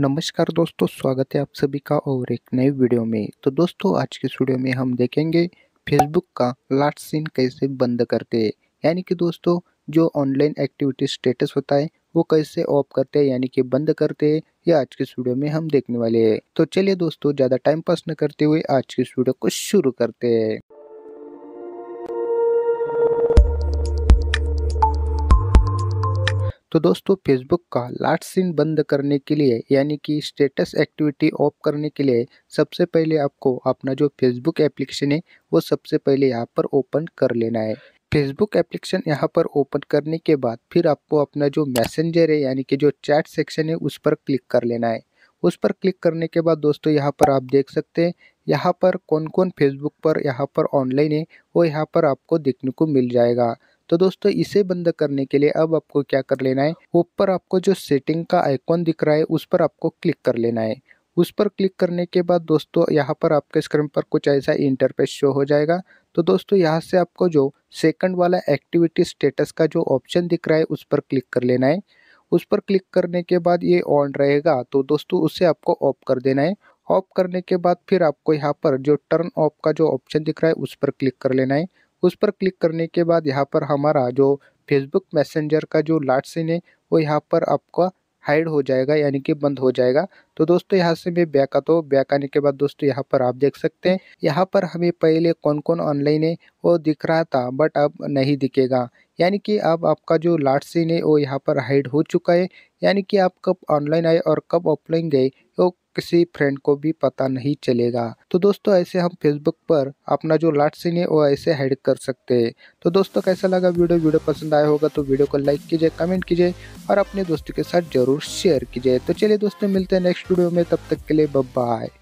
नमस्कार दोस्तों स्वागत है आप सभी का और एक नए वीडियो में तो दोस्तों आज के वीडियो में हम देखेंगे फेसबुक का लास्ट सीन कैसे बंद करते हैं यानी कि दोस्तों जो ऑनलाइन एक्टिविटी स्टेटस होता है वो कैसे ऑफ करते हैं यानी कि बंद करते हैं ये आज के वीडियो में हम देखने वाले हैं तो चलिए दोस्तों ज़्यादा टाइम पास न करते हुए आज के वीडियो को शुरू करते हैं तो दोस्तों फेसबुक का लास्ट सीन बंद करने के लिए यानी कि स्टेटस एक्टिविटी ऑफ करने के लिए सबसे पहले आपको अपना जो फेसबुक एप्लीकेशन है वो सबसे पहले यहाँ पर ओपन कर लेना है फेसबुक एप्लीकेशन यहाँ पर ओपन करने के बाद फिर आपको अपना जो मैसेंजर है यानी कि जो चैट सेक्शन है उस पर क्लिक कर लेना है उस पर क्लिक करने के बाद दोस्तों यहाँ पर आप देख सकते हैं यहाँ पर कौन कौन फेसबुक पर यहाँ पर ऑनलाइन है वो यहाँ पर आपको देखने को मिल जाएगा तो दोस्तों इसे बंद करने के लिए अब आपको क्या कर लेना है ऊपर आपको जो सेटिंग का आइकॉन दिख रहा है उस पर आपको क्लिक कर लेना है उस पर क्लिक करने के बाद दोस्तों यहाँ पर आपके स्क्रीन पर कुछ ऐसा इंटरफेस शो हो जाएगा तो दोस्तों यहाँ से आपको जो सेकंड वाला एक्टिविटी स्टेटस का जो ऑप्शन दिख रहा है उस पर क्लिक कर लेना है उस पर क्लिक करने के बाद ये ऑन रहेगा तो दोस्तों उसे आपको ऑफ कर देना है ऑफ करने के बाद फिर आपको यहाँ पर जो टर्न ऑफ का जो ऑप्शन दिख रहा है उस पर क्लिक कर लेना है उस पर क्लिक करने के बाद यहाँ पर हमारा जो फेसबुक मैसेंजर का जो लाट सीन है वो यहाँ पर आपका हाइड हो जाएगा यानी कि बंद हो जाएगा तो दोस्तों यहाँ से मैं बैक आता हूँ बैक आने के बाद दोस्तों यहाँ पर आप देख सकते हैं यहाँ पर हमें पहले कौन कौन ऑनलाइन है वो दिख रहा था बट अब नहीं दिखेगा यानी कि अब आपका जो लास्ट सीन है वो यहाँ पर हाइड हो चुका है यानी कि आप कब ऑनलाइन आए और कब ऑफलाइन गए वो किसी फ्रेंड को भी पता नहीं चलेगा तो दोस्तों ऐसे हम फेसबुक पर अपना जो लास्ट सीन है वो ऐसे हाइड कर सकते हैं तो दोस्तों कैसा लगा वीडियो वीडियो पसंद आया होगा तो वीडियो को लाइक कीजिए कमेंट कीजिए और अपने दोस्तों के साथ जरूर शेयर कीजिए तो चलिए दोस्तों मिलते हैं नेक्स्ट वीडियो में तब तक के लिए बाय